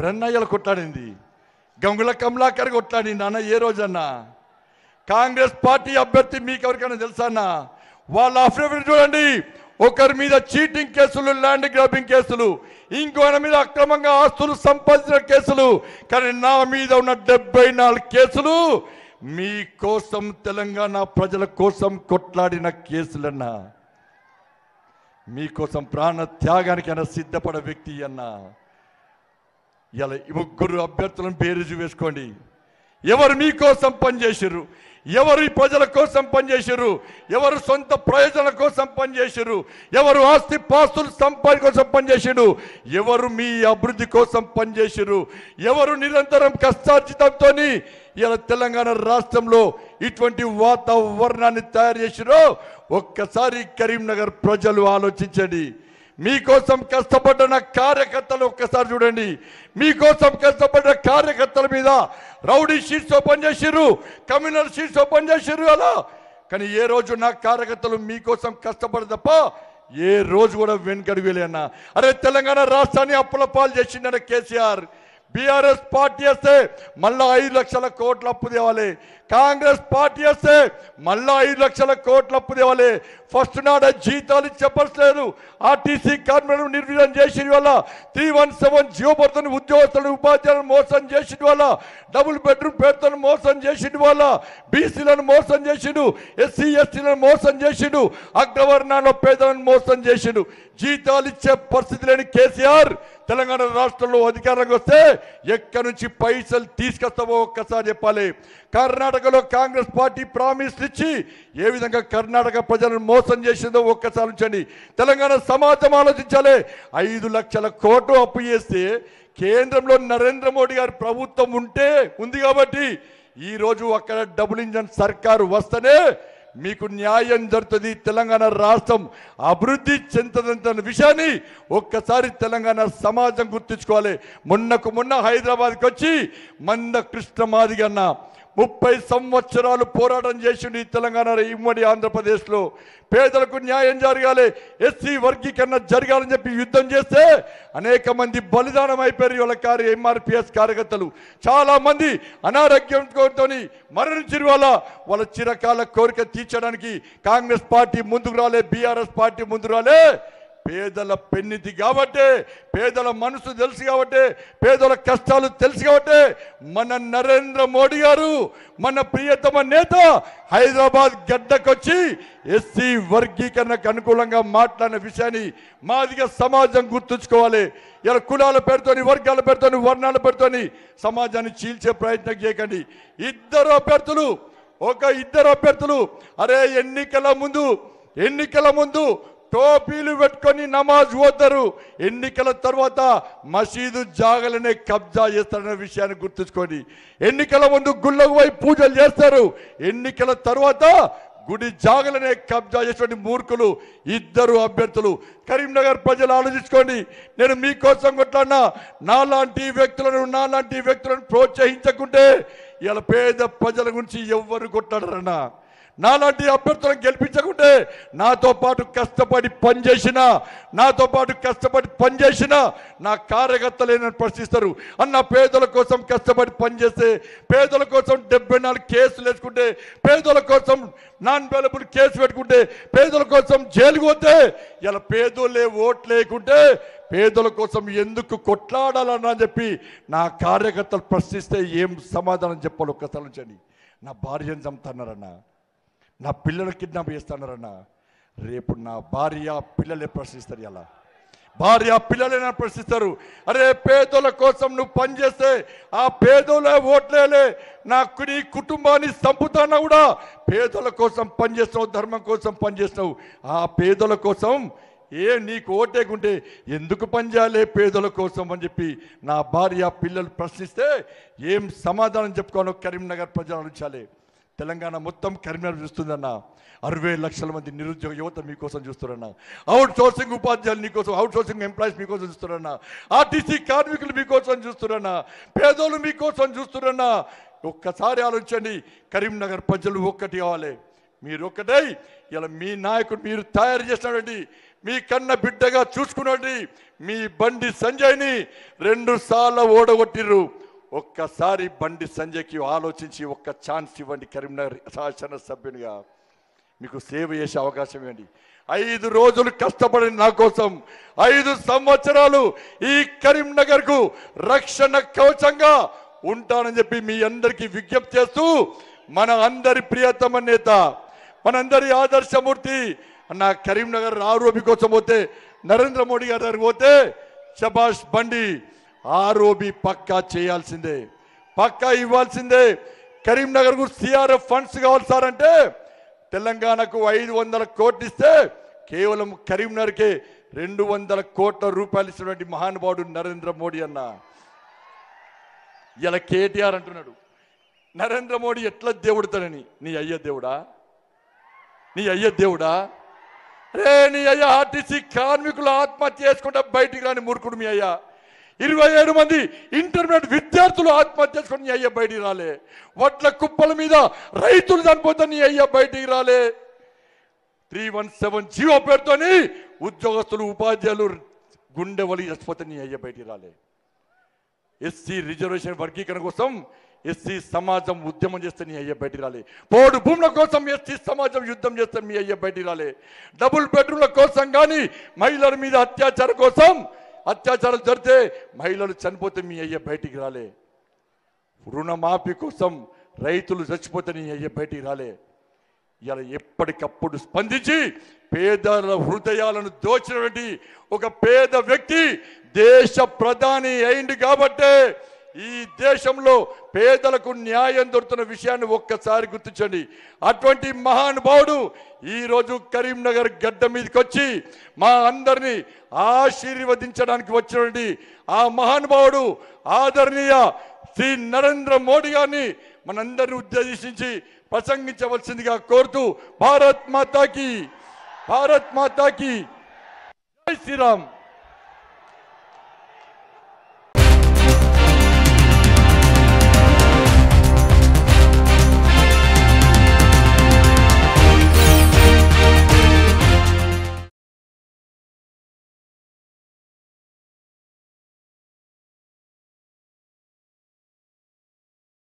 ఎవరన్నాయలు కొట్లాడింది గంగుల కమలాకర్ కొట్లాడింది అన్న ఏ రోజన్నా కాంగ్రెస్ పార్టీ అభ్యర్థి మీకు ఎవరికైనా తెలుసా అన్న వాళ్ళ అఫిడవిట్ చూడండి ఒకరి మీద చీటింగ్ కేసులు ల్యాండ్ గ్రాబింగ్ కేసులు ఇంకొకరి మీద అక్రమంగా ఆస్తులు సంపాదించిన కేసులు కానీ నా మీద ఉన్న డెబ్బై నాలుగు కేసులు మీ కోసం తెలంగాణ ప్రజల కోసం కొట్లాడిన కేసులన్నా మీకోసం ప్రాణ త్యాగానికైనా సిద్ధపడే వ్యక్తి అన్నా ఇలా ముగ్గురు అభ్యర్థులను బేరీజు వేసుకోండి ఎవరు మీకోసం పనిచేసారు ఎవరు ఈ ప్రజల కోసం పనిచేసారు ఎవరు సొంత ప్రయోజనాల కోసం పనిచేసారు ఎవరు ఆస్తి పాస్తులు సంపాదన కోసం పనిచేసారు ఎవరు మీ అభివృద్ధి కోసం పనిచేసారు ఎవరు నిరంతరం కష్టార్జితంతో ఇలా తెలంగాణ రాష్ట్రంలో ఇటువంటి వాతావరణాన్ని తయారు చేసిరో ఒక్కసారి కరీంనగర్ ప్రజలు ఆలోచించండి మీకోసం కష్టపడిన కార్యకర్తలు ఒక్కసారి చూడండి మీకోసం కష్టపడిన కార్యకర్తల మీద రౌడీ షీట్స్ ఓపెన్ చేసిర్రు కమ్యూనల్ షీట్స్ ఓపెన్ చేసిర్రు అలా కానీ ఏ రోజు నా కార్యకర్తలు మీకోసం కష్టపడి తప్ప ఏ రోజు కూడా వెనుకడుగులే అన్న అరే తెలంగాణ రాష్ట్రాన్ని అప్పుల పాలు కేసీఆర్ బీఆర్ఎస్ పార్టీ వస్తే మళ్ళా ఐదు లక్షల కోట్ల అప్పు తేవాలి కాంగ్రెస్ పార్టీ వస్తే మళ్ళా ఐదు లక్షల కోట్ల అప్పు తేవాలి ఫస్ట్ నాడ జీతాలు చెప్పలేదు ఆర్టీసీ కార్మికులను నిర్వీర్యం చేసిన వల్ల త్రీ వన్ సెవెన్ జియో భర్తను ఉద్యోగస్తులను ఉపాధ్యాయులను మోసం చేసిన వల్ల డబుల్ బెడ్రూమ్ పేరుతో మోసం చేసిన వల్ల బీసీలను మోసం చేసిండు ఎస్సీ ఎస్టీలను మోసం చేసిండు అగ్రవర్ణాల పేదలను మోసం చేసిడు జీతాలు ఇచ్చే పరిస్థితి లేని కేసీఆర్ తెలంగాణ రాష్ట్రంలో అధికారంగా వస్తే ఎక్కడి నుంచి పైసలు తీసుకొస్తామో ఒక్కసారి చెప్పాలి కర్ణాటకలో కాంగ్రెస్ పార్టీ ప్రామిస్ ఇచ్చి ఏ విధంగా కర్ణాటక ప్రజలను మోసం చేసిందో ఒక్కసారి ఉంచండి తెలంగాణ సమాజం ఆలోచించాలి ఐదు లక్షల కోట్లు అప్పు చేస్తే కేంద్రంలో నరేంద్ర మోడీ గారి ప్రభుత్వం ఉంటే ఉంది కాబట్టి ఈరోజు అక్కడ డబుల్ ఇంజన్ సర్కారు వస్తేనే మీకు న్యాయం జరుగుతుంది తెలంగాణ రాష్ట్రం అభివృద్ధి చెందుతుందన్న విషయాన్ని ఒక్కసారి తెలంగాణ సమాజం గుర్తించుకోవాలి మొన్నకు మొన్న హైదరాబాద్కి వచ్చి మంద కృష్ణ మాదిగన్న ముప్పై సంవత్సరాలు పోరాటం చేసిండు ఈ తెలంగాణ ఇమ్మడి ఆంధ్రప్రదేశ్లో పేదలకు న్యాయం జరగాలి ఎస్సీ వర్గీకరణ జరగాలని చెప్పి యుద్ధం చేస్తే అనేక మంది బలిదానం అయిపోయారు వాళ్ళ కార్య ఎంఆర్పిఎస్ కార్యకర్తలు చాలామంది అనారోగ్యంతో మరణించిన వాళ్ళ వాళ్ళ చిరకాల కోరిక తీర్చడానికి కాంగ్రెస్ పార్టీ ముందుకు రాలే బీఆర్ఎస్ పార్టీ ముందుకు రాలే పేదల పెన్నిది కాబట్టి పేదల మనసు తెలుసు కాబట్టి పేదల కష్టాలు తెలుసు కాబట్టి మన నరేంద్ర మోడీ గారు మన ప్రియతమ నేత హైదరాబాద్ గడ్డకొచ్చి ఎస్సీ వర్గీకరణకు అనుకూలంగా మాట్లాడిన విషయాన్ని మాదిగా సమాజం గుర్తుంచుకోవాలి ఇలా కులాల పేరుతోని వర్గాల పేరుతోని వర్ణాల పేరుతోని సమాజాన్ని చీల్చే ప్రయత్నం చేయకండి ఇద్దరు అభ్యర్థులు ఒక ఇద్దరు అభ్యర్థులు అరే ఎన్నికల ముందు ఎన్నికల ముందు టోపీలు పెట్టుకొని నమాజ్ పోతారు ఎన్నికల తర్వాత మసీదు జాగలనే కబ్జా చేస్తారనే విషయాన్ని గుర్తుంచుకొని ఎన్నికల ముందు గుళ్ళకు పోయి పూజలు చేస్తారు ఎన్నికల తర్వాత గుడి జాగలనే కబ్జా చేసేటువంటి మూర్ఖులు ఇద్దరు అభ్యర్థులు కరీంనగర్ ప్రజలు ఆలోచించుకోండి నేను మీకోసం కొట్లాడినా నాలాంటి వ్యక్తులను నాలాంటి వ్యక్తులను ప్రోత్సహించకుంటే ఇలా పేద ప్రజల గురించి ఎవ్వరు కొట్లాడరన్నా నాలాంటి అభ్యర్థులను గెలిపించకుంటే నాతో పాటు కష్టపడి పనిచేసిన నాతో పాటు కష్టపడి పనిచేసిన నా కార్యకర్తలేనని ప్రశ్నిస్తారు అన్న పేదల కోసం కష్టపడి పనిచేస్తే పేదల కోసం డెబ్బై నాలుగు కేసులు వేసుకుంటే పేదల కోసం నాన్ అవైలబుల్ కేసు పెట్టుకుంటే పేదల కోసం జైలుకు పోతే ఇలా పేదోళ్ళే ఓట్లు లేకుంటే పేదల కోసం ఎందుకు కొట్లాడాలన్నా చెప్పి నా కార్యకర్తలు ప్రశ్నిస్తే ఏం సమాధానం చెప్పాలి ఒక్కసారి నా భార్యను చంపుతున్నారన్నా నా పిల్లలు కిడ్నాప్ చేస్తున్నారన్న రేపు నా భార్య పిల్లలే ప్రశ్నిస్తారు అలా భార్య పిల్లలైనా ప్రశ్నిస్తారు అరే పేదోల కోసం నువ్వు పనిచేస్తే ఆ పేదోల ఓట్లేలే నాకు నీ కుటుంబాన్ని చంపుతాన కూడా పేదల కోసం పనిచేస్తావు ధర్మం కోసం పనిచేస్తావు ఆ పేదల కోసం ఏ నీకు ఓటేకుంటే ఎందుకు పనిచేయాలి పేదల కోసం అని చెప్పి నా భార్య పిల్లలు ప్రశ్నిస్తే ఏం సమాధానం చెప్పుకోవాలో కరీంనగర్ ప్రజలు ఆలోచించాలి తెలంగాణ మొత్తం కరీంనగర్ చూస్తుందన్న అరవై లక్షల మంది నిరుద్యోగ యువత మీకోసం చూస్తారన్న అవుట్ సోర్సింగ్ ఉపాధ్యాయులు మీకోసం అవుట్ సోర్సింగ్ ఎంప్లాయీస్ మీకోసం చూస్తారన్న ఆర్టీసీ కార్మికులు మీకోసం చూస్తారన్న పేదోళ్ళు మీకోసం చూస్తారన్న ఒక్కసారి ఆలోచించండి కరీంనగర్ ప్రజలు ఒక్కటి కావాలి మీరు ఒక్కటై ఇలా మీ నాయకుడు మీరు తయారు చేసినటువంటి మీ కన్న బిడ్డగా చూసుకున్నటువంటి మీ బండి సంజయ్ని రెండు సార్లు ఓడగొట్టిర్రు ఒక్కసారి బండి సంజయ్కి ఆలోచించి ఒక్క ఛాన్స్ ఇవ్వండి కరీంనగర్ శాసనసభ్యునిగా మీకు సేవ చేసే అవకాశం ఇవ్వండి ఐదు రోజులు కష్టపడిన నా కోసం ఐదు సంవత్సరాలు ఈ కరీంనగర్కు రక్షణ కవచంగా ఉంటానని చెప్పి మీ అందరికీ విజ్ఞప్తి చేస్తూ మన అందరి ప్రియతమ నేత మనందరి ఆదర్శమూర్తి అన్న కరీంనగర్ ఆరోపి కోసం పోతే నరేంద్ర మోడీ గారి పోతే శబాష్ బండి ఆర్ఓబి పక్కా చేయాల్సిందే పక్కా ఇవ్వాల్సిందే కరీంనగర్ కు సిఆర్ఎఫ్ ఫండ్స్ కావాలి సార్ అంటే తెలంగాణకు ఐదు వందల కోట్లు ఇస్తే కేవలం కరీంనగర్కే రెండు వందల కోట్ల రూపాయలు ఇచ్చినటువంటి మహానుభావుడు నరేంద్ర మోడీ అన్న ఇలా కేటీఆర్ అంటున్నాడు నరేంద్ర మోడీ ఎట్లా దేవుడుతాడని నీ అయ్య దేవుడా నీ అయ్య దేవుడా రే నీ అయ్య ఆర్టీసీ కార్మికులు ఆత్మహత్య చేసుకుంటా బయటికి రాని మురుకుడు మీ అయ్యా ఇరవై ఏడు మంది ఇంటర్మీడియట్ విద్యార్థులు ఆత్మహత్య చేసుకుని అయ్య బయటికి రాలే వడ్ల కుప్పల మీద రైతులు చనిపోతే నీ అయ్యా బయటికి రాలే త్రీ వన్ సెవెన్ జీవో పేరుతోని ఉద్యోగస్తులు ఉపాధ్యాయులు గుండె వలి చచ్చిపోతే నీ అయ్యా బయటికి రాలే ఎస్సీ రిజర్వేషన్ వర్గీకరణ కోసం ఎస్సీ సమాజం ఉద్యమం చేస్తే నీ అయ్య బయటికి రాలే పోడు భూముల కోసం ఎస్సీ సమాజం యుద్ధం చేస్తే మీ అయ్య బయటికి రాలే డబుల్ బెడ్రూమ్ల కోసం కానీ మహిళల మీద అత్యాచారం కోసం అత్యాచారాలు జరిగితే మహిళలు చనిపోతే మీ అయ్య బయటికి రాలే రుణమాఫీ కోసం రైతులు చచ్చిపోతే నీ అయ్య బయటికి రాలే ఇలా ఎప్పటికప్పుడు స్పందించి పేదల హృదయాలను దోచినటువంటి ఒక పేద వ్యక్తి దేశ ప్రధాని అయింది కాబట్టే ఈ దేశంలో పేదలకు న్యాయం దొరుకుతున్న విషయాన్ని ఒక్కసారి గుర్తించండి అటువంటి మహానుభావుడు ఈరోజు కరీంనగర్ గడ్డ మీదకి వచ్చి మా అందరినీ ఆశీర్వదించడానికి వచ్చినండి ఆ మహానుభావుడు ఆదరణీయ శ్రీ నరేంద్ర మోడీ గారిని మనందరిని ఉద్దేశించి ప్రసంగించవలసిందిగా కోరుతూ భారత్ మాతాకి భారత్ మాతాకి జై శ్రీరామ్